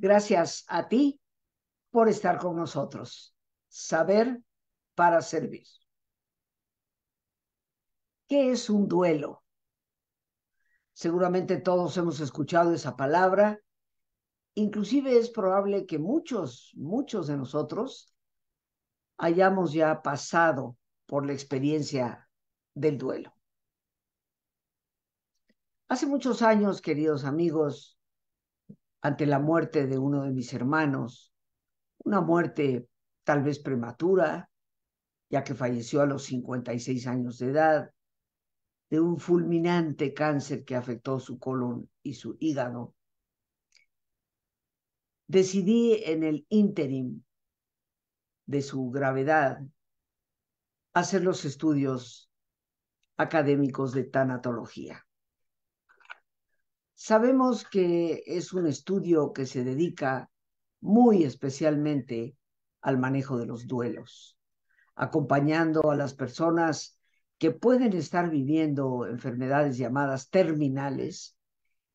Gracias a ti por estar con nosotros. Saber para servir. ¿Qué es un duelo? Seguramente todos hemos escuchado esa palabra. Inclusive es probable que muchos, muchos de nosotros hayamos ya pasado por la experiencia del duelo. Hace muchos años, queridos amigos, ante la muerte de uno de mis hermanos, una muerte tal vez prematura, ya que falleció a los 56 años de edad, de un fulminante cáncer que afectó su colon y su hígado. Decidí en el ínterim de su gravedad hacer los estudios académicos de tanatología. Sabemos que es un estudio que se dedica muy especialmente al manejo de los duelos, acompañando a las personas que pueden estar viviendo enfermedades llamadas terminales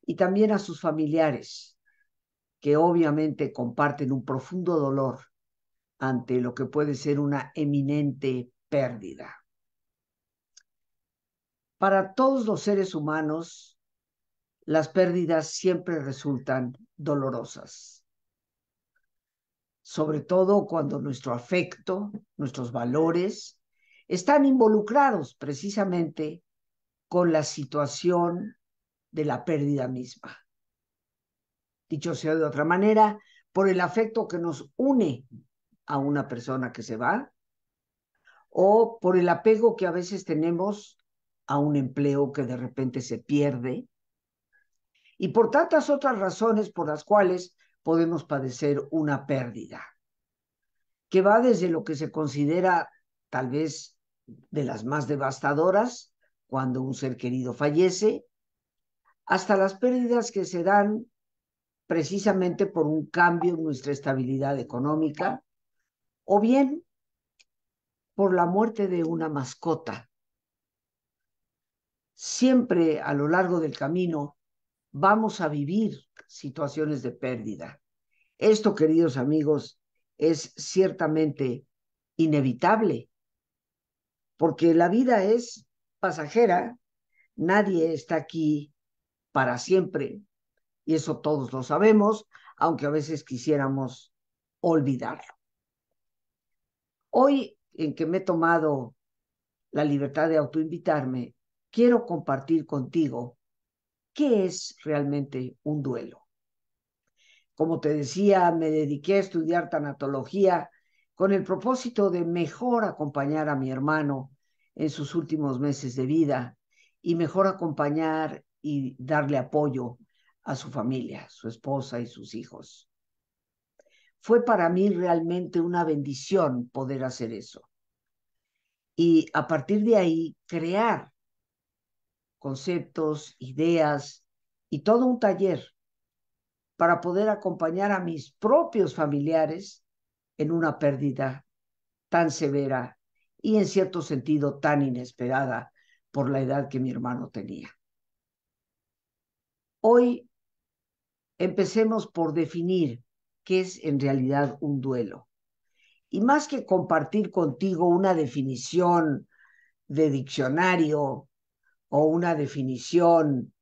y también a sus familiares, que obviamente comparten un profundo dolor ante lo que puede ser una eminente pérdida. Para todos los seres humanos, las pérdidas siempre resultan dolorosas, sobre todo cuando nuestro afecto, nuestros valores, están involucrados precisamente con la situación de la pérdida misma. Dicho sea de otra manera, por el afecto que nos une a una persona que se va o por el apego que a veces tenemos a un empleo que de repente se pierde y por tantas otras razones por las cuales podemos padecer una pérdida, que va desde lo que se considera tal vez de las más devastadoras, cuando un ser querido fallece, hasta las pérdidas que se dan precisamente por un cambio en nuestra estabilidad económica, o bien por la muerte de una mascota. Siempre a lo largo del camino vamos a vivir situaciones de pérdida. Esto, queridos amigos, es ciertamente inevitable, porque la vida es pasajera, nadie está aquí para siempre, y eso todos lo sabemos, aunque a veces quisiéramos olvidarlo. Hoy en que me he tomado la libertad de autoinvitarme, quiero compartir contigo ¿Qué es realmente un duelo? Como te decía, me dediqué a estudiar tanatología con el propósito de mejor acompañar a mi hermano en sus últimos meses de vida y mejor acompañar y darle apoyo a su familia, su esposa y sus hijos. Fue para mí realmente una bendición poder hacer eso. Y a partir de ahí, crear conceptos, ideas y todo un taller para poder acompañar a mis propios familiares en una pérdida tan severa y en cierto sentido tan inesperada por la edad que mi hermano tenía. Hoy empecemos por definir qué es en realidad un duelo. Y más que compartir contigo una definición de diccionario o una definición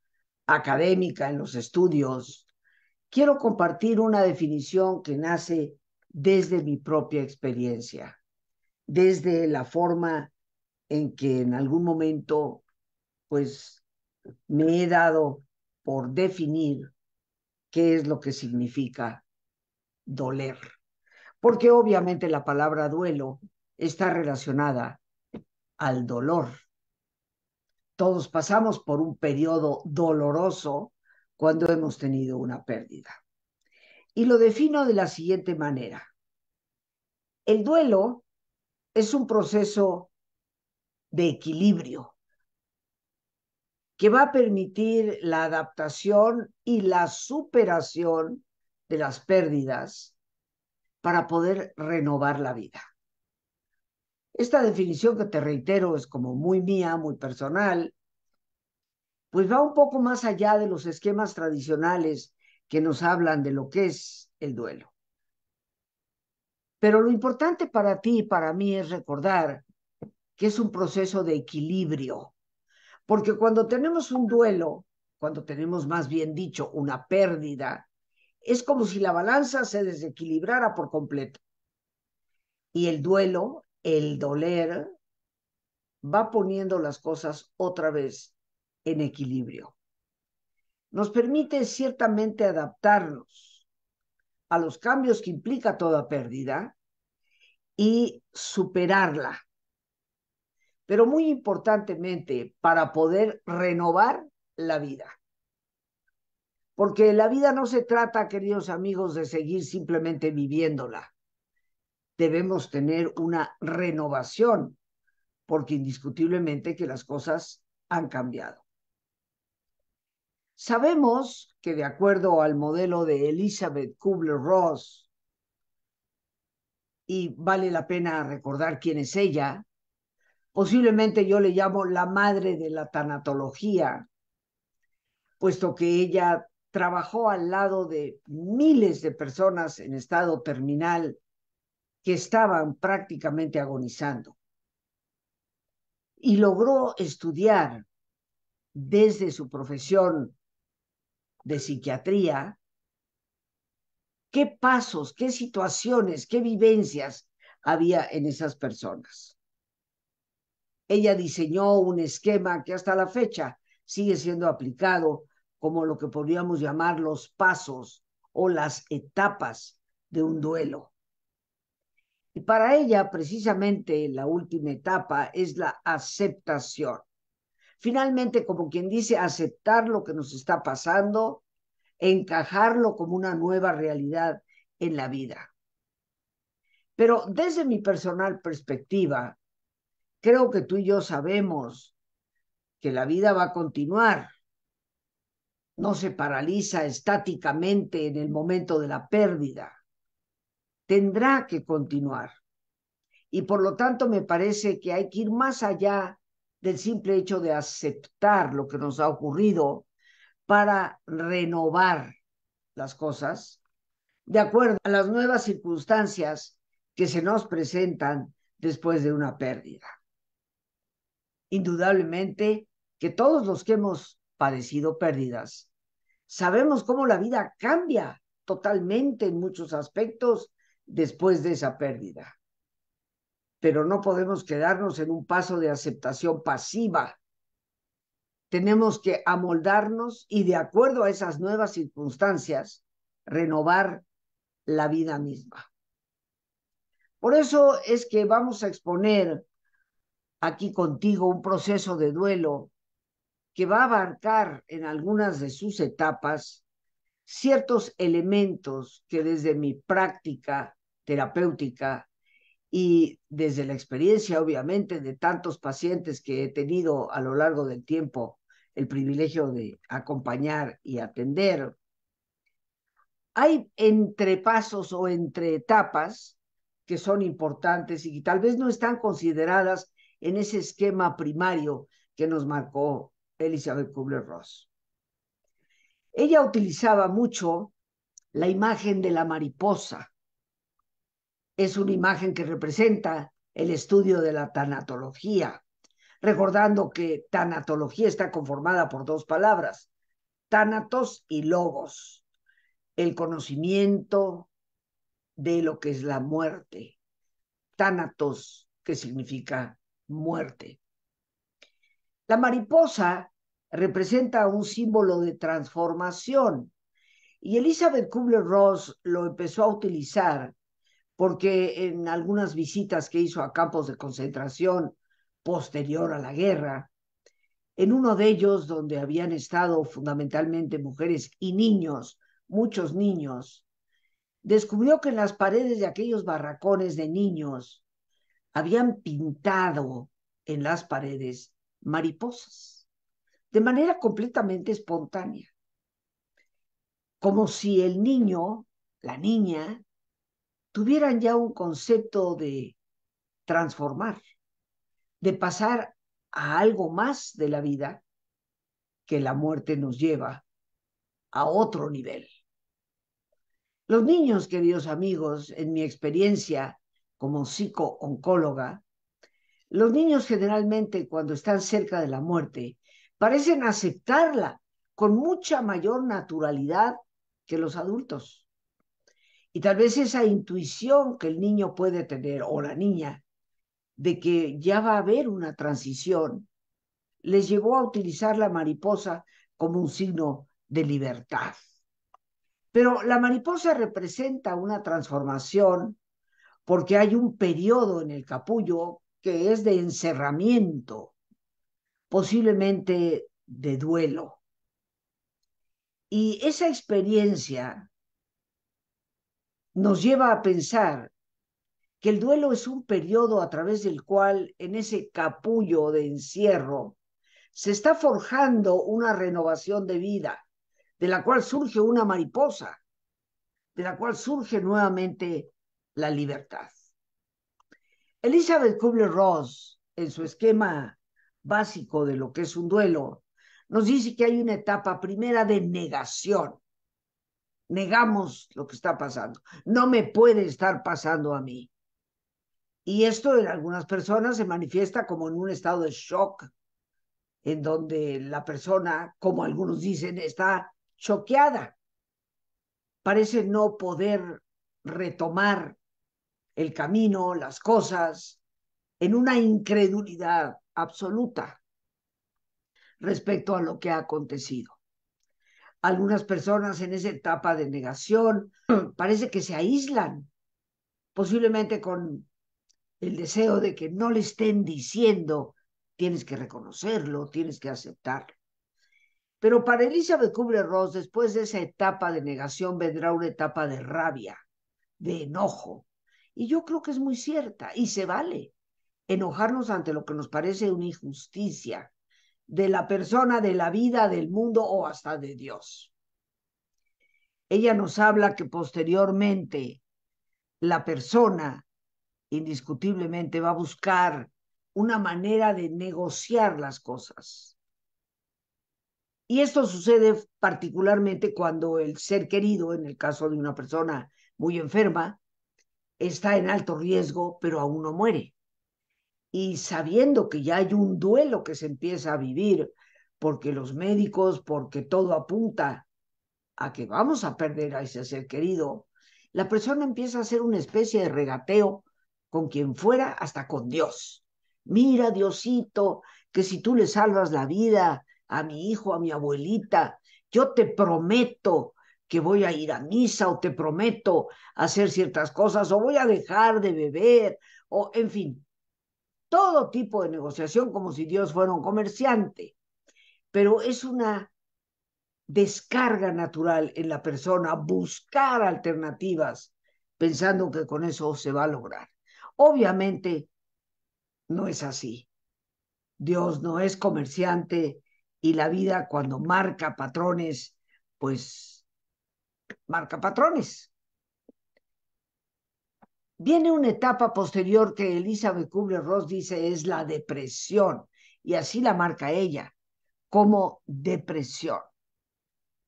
académica en los estudios, quiero compartir una definición que nace desde mi propia experiencia, desde la forma en que en algún momento pues me he dado por definir qué es lo que significa doler. Porque obviamente la palabra duelo está relacionada al dolor. Todos pasamos por un periodo doloroso cuando hemos tenido una pérdida. Y lo defino de la siguiente manera. El duelo es un proceso de equilibrio que va a permitir la adaptación y la superación de las pérdidas para poder renovar la vida. Esta definición que te reitero es como muy mía, muy personal, pues va un poco más allá de los esquemas tradicionales que nos hablan de lo que es el duelo. Pero lo importante para ti y para mí es recordar que es un proceso de equilibrio, porque cuando tenemos un duelo, cuando tenemos más bien dicho una pérdida, es como si la balanza se desequilibrara por completo. Y el duelo el doler va poniendo las cosas otra vez en equilibrio. Nos permite ciertamente adaptarnos a los cambios que implica toda pérdida y superarla. Pero muy importantemente, para poder renovar la vida. Porque la vida no se trata, queridos amigos, de seguir simplemente viviéndola debemos tener una renovación, porque indiscutiblemente que las cosas han cambiado. Sabemos que de acuerdo al modelo de Elizabeth Kubler-Ross, y vale la pena recordar quién es ella, posiblemente yo le llamo la madre de la tanatología, puesto que ella trabajó al lado de miles de personas en estado terminal que estaban prácticamente agonizando. Y logró estudiar desde su profesión de psiquiatría qué pasos, qué situaciones, qué vivencias había en esas personas. Ella diseñó un esquema que hasta la fecha sigue siendo aplicado como lo que podríamos llamar los pasos o las etapas de un duelo. Y para ella, precisamente, la última etapa es la aceptación. Finalmente, como quien dice, aceptar lo que nos está pasando, encajarlo como una nueva realidad en la vida. Pero desde mi personal perspectiva, creo que tú y yo sabemos que la vida va a continuar. No se paraliza estáticamente en el momento de la pérdida tendrá que continuar. Y por lo tanto me parece que hay que ir más allá del simple hecho de aceptar lo que nos ha ocurrido para renovar las cosas de acuerdo a las nuevas circunstancias que se nos presentan después de una pérdida. Indudablemente que todos los que hemos padecido pérdidas sabemos cómo la vida cambia totalmente en muchos aspectos después de esa pérdida. Pero no podemos quedarnos en un paso de aceptación pasiva. Tenemos que amoldarnos y de acuerdo a esas nuevas circunstancias, renovar la vida misma. Por eso es que vamos a exponer aquí contigo un proceso de duelo que va a abarcar en algunas de sus etapas ciertos elementos que desde mi práctica terapéutica y desde la experiencia, obviamente, de tantos pacientes que he tenido a lo largo del tiempo el privilegio de acompañar y atender, hay entrepasos o entre etapas que son importantes y que tal vez no están consideradas en ese esquema primario que nos marcó Elizabeth Kubler-Ross. Ella utilizaba mucho la imagen de la mariposa es una imagen que representa el estudio de la tanatología, recordando que tanatología está conformada por dos palabras, tanatos y logos, el conocimiento de lo que es la muerte, tanatos, que significa muerte. La mariposa representa un símbolo de transformación y Elizabeth Kubler-Ross lo empezó a utilizar porque en algunas visitas que hizo a campos de concentración posterior a la guerra, en uno de ellos donde habían estado fundamentalmente mujeres y niños, muchos niños, descubrió que en las paredes de aquellos barracones de niños habían pintado en las paredes mariposas, de manera completamente espontánea, como si el niño, la niña, tuvieran ya un concepto de transformar, de pasar a algo más de la vida que la muerte nos lleva a otro nivel. Los niños, queridos amigos, en mi experiencia como psicooncóloga, los niños generalmente cuando están cerca de la muerte parecen aceptarla con mucha mayor naturalidad que los adultos. Y tal vez esa intuición que el niño puede tener o la niña de que ya va a haber una transición, les llegó a utilizar la mariposa como un signo de libertad. Pero la mariposa representa una transformación porque hay un periodo en el capullo que es de encerramiento, posiblemente de duelo. Y esa experiencia nos lleva a pensar que el duelo es un periodo a través del cual, en ese capullo de encierro, se está forjando una renovación de vida, de la cual surge una mariposa, de la cual surge nuevamente la libertad. Elizabeth Kubler-Ross, en su esquema básico de lo que es un duelo, nos dice que hay una etapa primera de negación, negamos lo que está pasando. No me puede estar pasando a mí. Y esto en algunas personas se manifiesta como en un estado de shock, en donde la persona, como algunos dicen, está choqueada. Parece no poder retomar el camino, las cosas, en una incredulidad absoluta respecto a lo que ha acontecido algunas personas en esa etapa de negación parece que se aíslan, posiblemente con el deseo de que no le estén diciendo, tienes que reconocerlo, tienes que aceptarlo. Pero para Elizabeth Kubler-Ross, después de esa etapa de negación, vendrá una etapa de rabia, de enojo. Y yo creo que es muy cierta y se vale enojarnos ante lo que nos parece una injusticia, de la persona, de la vida, del mundo o hasta de Dios. Ella nos habla que posteriormente la persona indiscutiblemente va a buscar una manera de negociar las cosas. Y esto sucede particularmente cuando el ser querido, en el caso de una persona muy enferma, está en alto riesgo, pero aún no muere y sabiendo que ya hay un duelo que se empieza a vivir, porque los médicos, porque todo apunta a que vamos a perder a ese ser querido, la persona empieza a hacer una especie de regateo con quien fuera, hasta con Dios. Mira, Diosito, que si tú le salvas la vida a mi hijo, a mi abuelita, yo te prometo que voy a ir a misa o te prometo hacer ciertas cosas o voy a dejar de beber o, en fin, todo tipo de negociación como si Dios fuera un comerciante, pero es una descarga natural en la persona buscar alternativas pensando que con eso se va a lograr. Obviamente no es así. Dios no es comerciante y la vida cuando marca patrones, pues marca patrones. Viene una etapa posterior que Elizabeth Kubler-Ross dice es la depresión, y así la marca ella, como depresión,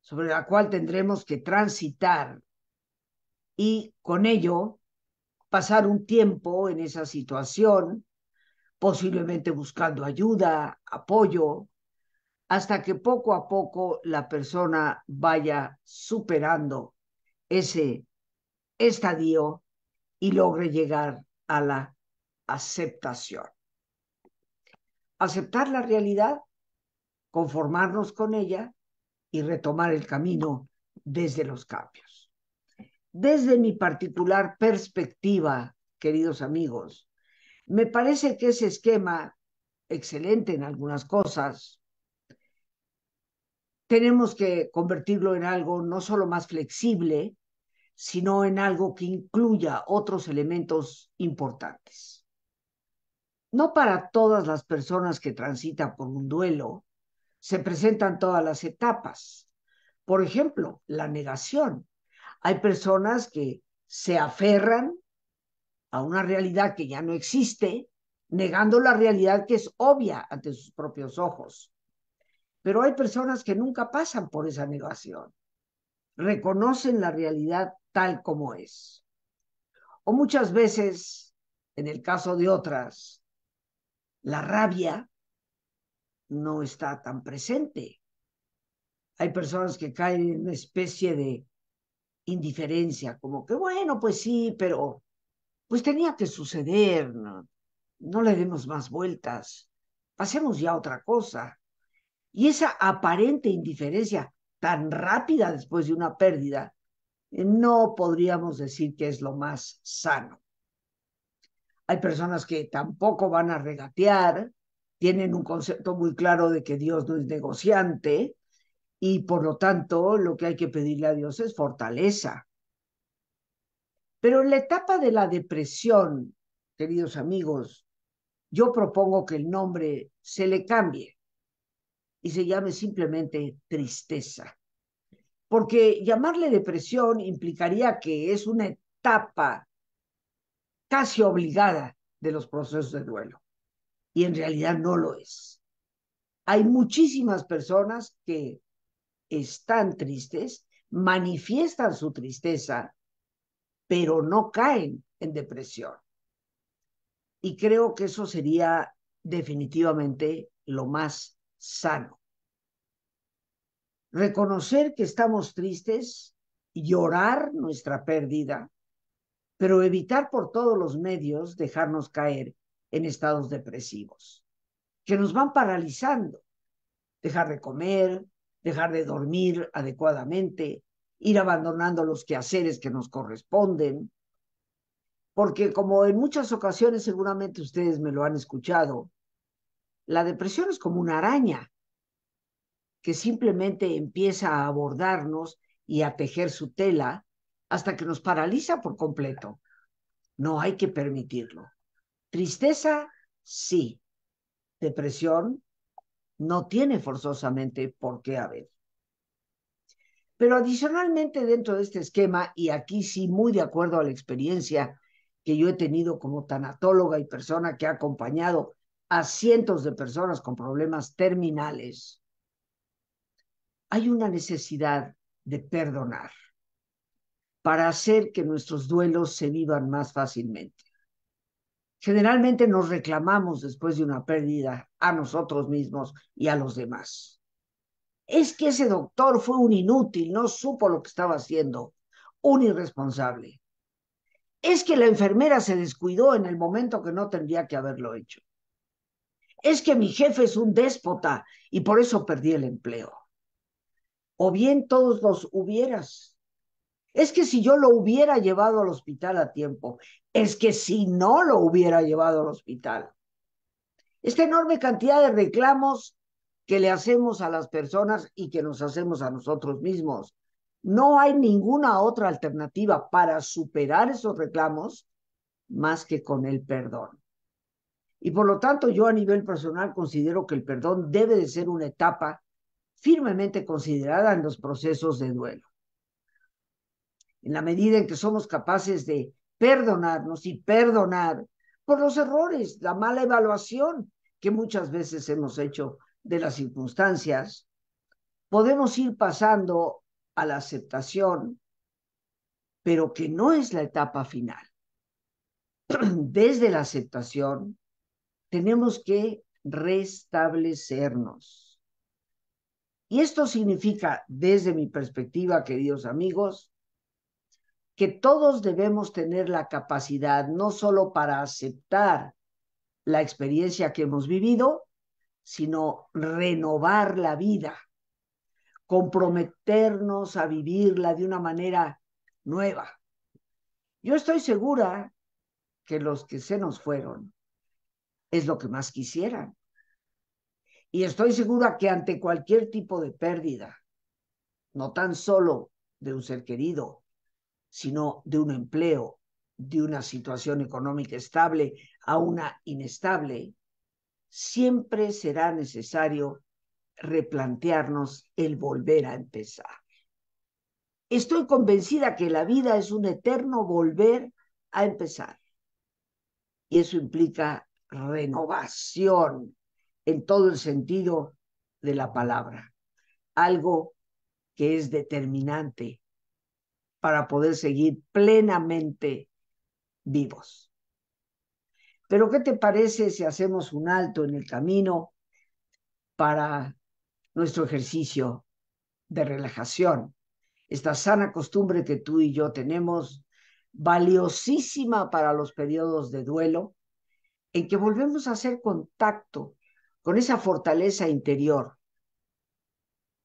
sobre la cual tendremos que transitar y con ello pasar un tiempo en esa situación, posiblemente buscando ayuda, apoyo, hasta que poco a poco la persona vaya superando ese estadio y logre llegar a la aceptación. Aceptar la realidad, conformarnos con ella y retomar el camino desde los cambios. Desde mi particular perspectiva, queridos amigos, me parece que ese esquema, excelente en algunas cosas, tenemos que convertirlo en algo no solo más flexible, sino en algo que incluya otros elementos importantes. No para todas las personas que transitan por un duelo se presentan todas las etapas. Por ejemplo, la negación. Hay personas que se aferran a una realidad que ya no existe, negando la realidad que es obvia ante sus propios ojos. Pero hay personas que nunca pasan por esa negación, reconocen la realidad tal como es. O muchas veces, en el caso de otras, la rabia no está tan presente. Hay personas que caen en una especie de indiferencia, como que bueno, pues sí, pero pues tenía que suceder, no, le demos más vueltas, pasemos ya a otra cosa. Y esa aparente indiferencia tan rápida después de una pérdida no podríamos decir que es lo más sano. Hay personas que tampoco van a regatear, tienen un concepto muy claro de que Dios no es negociante y por lo tanto lo que hay que pedirle a Dios es fortaleza. Pero en la etapa de la depresión, queridos amigos, yo propongo que el nombre se le cambie y se llame simplemente tristeza porque llamarle depresión implicaría que es una etapa casi obligada de los procesos de duelo, y en realidad no lo es. Hay muchísimas personas que están tristes, manifiestan su tristeza, pero no caen en depresión. Y creo que eso sería definitivamente lo más sano reconocer que estamos tristes, y llorar nuestra pérdida, pero evitar por todos los medios dejarnos caer en estados depresivos, que nos van paralizando. Dejar de comer, dejar de dormir adecuadamente, ir abandonando los quehaceres que nos corresponden, porque como en muchas ocasiones seguramente ustedes me lo han escuchado, la depresión es como una araña que simplemente empieza a abordarnos y a tejer su tela hasta que nos paraliza por completo. No hay que permitirlo. Tristeza, sí. Depresión no tiene forzosamente por qué haber. Pero adicionalmente dentro de este esquema, y aquí sí muy de acuerdo a la experiencia que yo he tenido como tanatóloga y persona que ha acompañado a cientos de personas con problemas terminales, hay una necesidad de perdonar para hacer que nuestros duelos se vivan más fácilmente. Generalmente nos reclamamos después de una pérdida a nosotros mismos y a los demás. Es que ese doctor fue un inútil, no supo lo que estaba haciendo, un irresponsable. Es que la enfermera se descuidó en el momento que no tendría que haberlo hecho. Es que mi jefe es un déspota y por eso perdí el empleo o bien todos los hubieras. Es que si yo lo hubiera llevado al hospital a tiempo, es que si no lo hubiera llevado al hospital. Esta enorme cantidad de reclamos que le hacemos a las personas y que nos hacemos a nosotros mismos. No hay ninguna otra alternativa para superar esos reclamos más que con el perdón. Y por lo tanto, yo a nivel personal considero que el perdón debe de ser una etapa firmemente considerada en los procesos de duelo. En la medida en que somos capaces de perdonarnos y perdonar por los errores, la mala evaluación que muchas veces hemos hecho de las circunstancias, podemos ir pasando a la aceptación, pero que no es la etapa final. Desde la aceptación tenemos que restablecernos y esto significa, desde mi perspectiva, queridos amigos, que todos debemos tener la capacidad no solo para aceptar la experiencia que hemos vivido, sino renovar la vida, comprometernos a vivirla de una manera nueva. Yo estoy segura que los que se nos fueron es lo que más quisieran, y estoy segura que ante cualquier tipo de pérdida, no tan solo de un ser querido, sino de un empleo, de una situación económica estable a una inestable, siempre será necesario replantearnos el volver a empezar. Estoy convencida que la vida es un eterno volver a empezar. Y eso implica renovación, en todo el sentido de la palabra, algo que es determinante para poder seguir plenamente vivos. Pero ¿qué te parece si hacemos un alto en el camino para nuestro ejercicio de relajación? Esta sana costumbre que tú y yo tenemos, valiosísima para los periodos de duelo, en que volvemos a hacer contacto con esa fortaleza interior,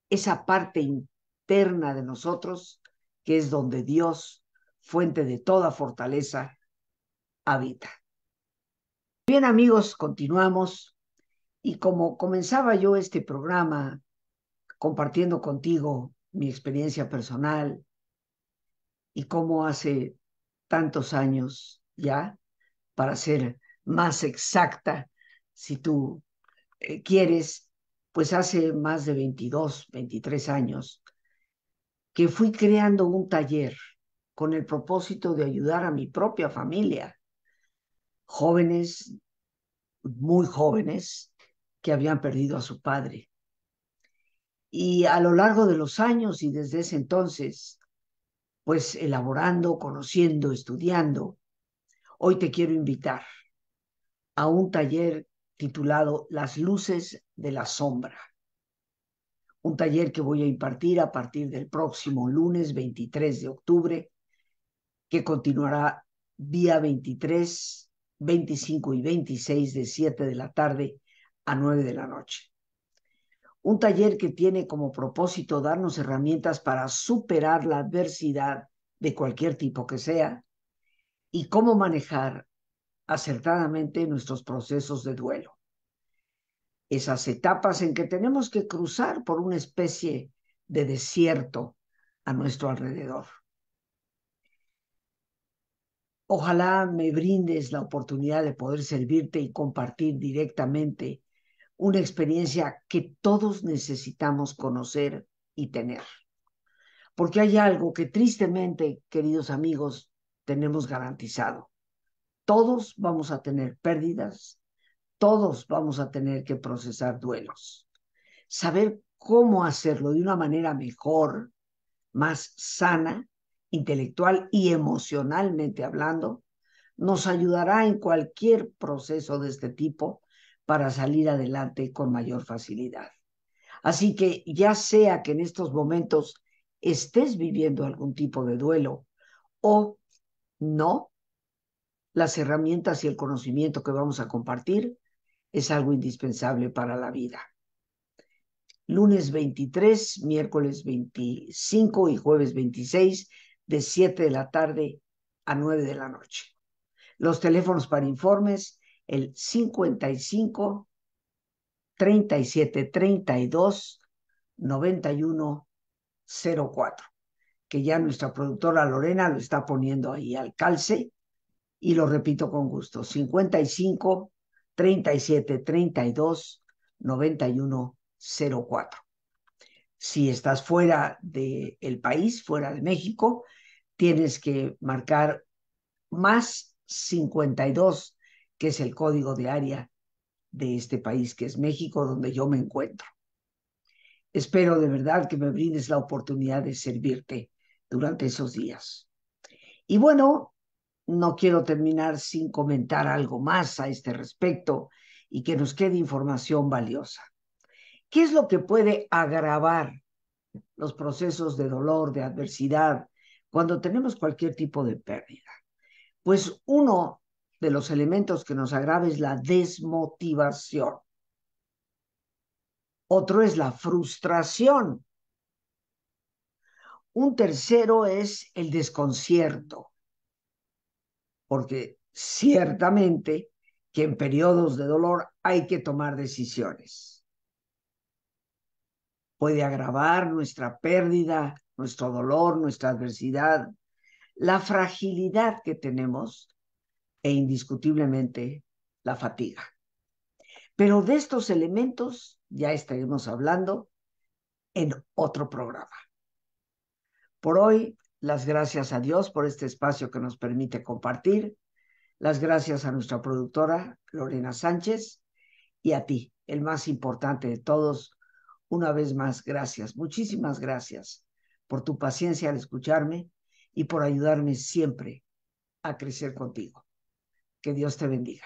esa parte interna de nosotros, que es donde Dios, fuente de toda fortaleza, habita. Bien amigos, continuamos y como comenzaba yo este programa compartiendo contigo mi experiencia personal y cómo hace tantos años ya, para ser más exacta, si tú eh, quieres, pues hace más de 22, 23 años, que fui creando un taller con el propósito de ayudar a mi propia familia, jóvenes, muy jóvenes, que habían perdido a su padre. Y a lo largo de los años y desde ese entonces, pues elaborando, conociendo, estudiando, hoy te quiero invitar a un taller titulado Las luces de la sombra. Un taller que voy a impartir a partir del próximo lunes 23 de octubre, que continuará día 23, 25 y 26 de 7 de la tarde a 9 de la noche. Un taller que tiene como propósito darnos herramientas para superar la adversidad de cualquier tipo que sea y cómo manejar acertadamente nuestros procesos de duelo. Esas etapas en que tenemos que cruzar por una especie de desierto a nuestro alrededor. Ojalá me brindes la oportunidad de poder servirte y compartir directamente una experiencia que todos necesitamos conocer y tener. Porque hay algo que tristemente, queridos amigos, tenemos garantizado todos vamos a tener pérdidas, todos vamos a tener que procesar duelos. Saber cómo hacerlo de una manera mejor, más sana, intelectual y emocionalmente hablando, nos ayudará en cualquier proceso de este tipo para salir adelante con mayor facilidad. Así que ya sea que en estos momentos estés viviendo algún tipo de duelo o no, las herramientas y el conocimiento que vamos a compartir es algo indispensable para la vida. Lunes 23, miércoles 25 y jueves 26 de 7 de la tarde a 9 de la noche. Los teléfonos para informes, el 55 37 32 91 04, que ya nuestra productora Lorena lo está poniendo ahí al calce y lo repito con gusto, 55 37 32 91 04. Si estás fuera del el país, fuera de México, tienes que marcar más 52, que es el código de área de este país, que es México, donde yo me encuentro. Espero de verdad que me brindes la oportunidad de servirte durante esos días. Y bueno, no quiero terminar sin comentar algo más a este respecto y que nos quede información valiosa. ¿Qué es lo que puede agravar los procesos de dolor, de adversidad, cuando tenemos cualquier tipo de pérdida? Pues uno de los elementos que nos agrava es la desmotivación. Otro es la frustración. Un tercero es el desconcierto porque ciertamente que en periodos de dolor hay que tomar decisiones. Puede agravar nuestra pérdida, nuestro dolor, nuestra adversidad, la fragilidad que tenemos e indiscutiblemente la fatiga. Pero de estos elementos ya estaremos hablando en otro programa. Por hoy las gracias a Dios por este espacio que nos permite compartir, las gracias a nuestra productora Lorena Sánchez y a ti, el más importante de todos. Una vez más, gracias, muchísimas gracias por tu paciencia al escucharme y por ayudarme siempre a crecer contigo. Que Dios te bendiga.